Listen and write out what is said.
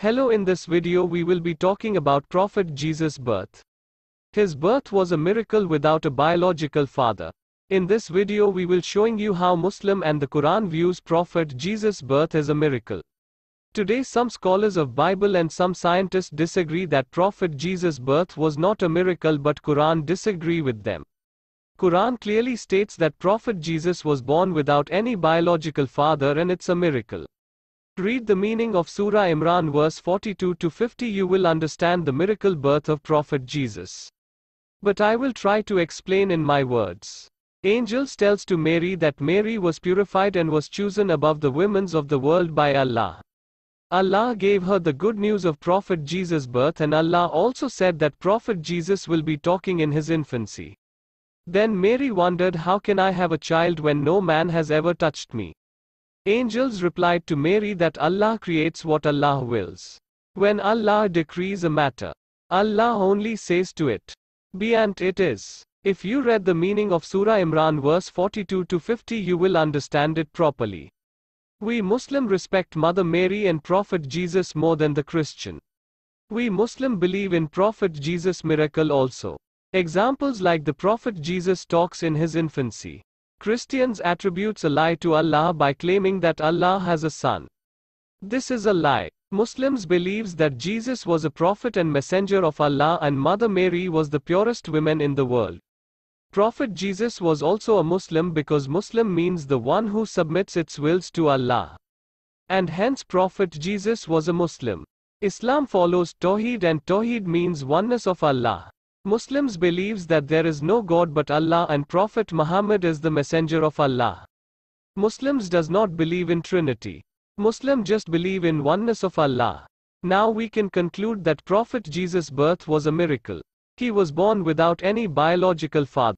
Hello in this video we will be talking about Prophet Jesus' birth. His birth was a miracle without a biological father. In this video we will showing you how Muslim and the Quran views Prophet Jesus' birth as a miracle. Today some scholars of Bible and some scientists disagree that Prophet Jesus' birth was not a miracle but Quran disagree with them. Quran clearly states that Prophet Jesus was born without any biological father and it's a miracle. Read the meaning of Surah Imran verse 42 to 50 you will understand the miracle birth of Prophet Jesus. But I will try to explain in my words. Angels tells to Mary that Mary was purified and was chosen above the women's of the world by Allah. Allah gave her the good news of Prophet Jesus' birth and Allah also said that Prophet Jesus will be talking in his infancy. Then Mary wondered how can I have a child when no man has ever touched me. Angels replied to Mary that Allah creates what Allah wills. When Allah decrees a matter, Allah only says to it, Be and it is. If you read the meaning of Surah Imran verse 42 to 50 you will understand it properly. We Muslim respect Mother Mary and Prophet Jesus more than the Christian. We Muslim believe in Prophet Jesus miracle also. Examples like the Prophet Jesus talks in his infancy. Christians attributes a lie to Allah by claiming that Allah has a son. This is a lie. Muslims believes that Jesus was a prophet and messenger of Allah and Mother Mary was the purest woman in the world. Prophet Jesus was also a Muslim because Muslim means the one who submits its wills to Allah. And hence Prophet Jesus was a Muslim. Islam follows Tawheed and Tawheed means oneness of Allah. Muslims believes that there is no God but Allah and Prophet Muhammad is the messenger of Allah. Muslims does not believe in Trinity. Muslim just believe in oneness of Allah. Now we can conclude that Prophet Jesus' birth was a miracle. He was born without any biological father.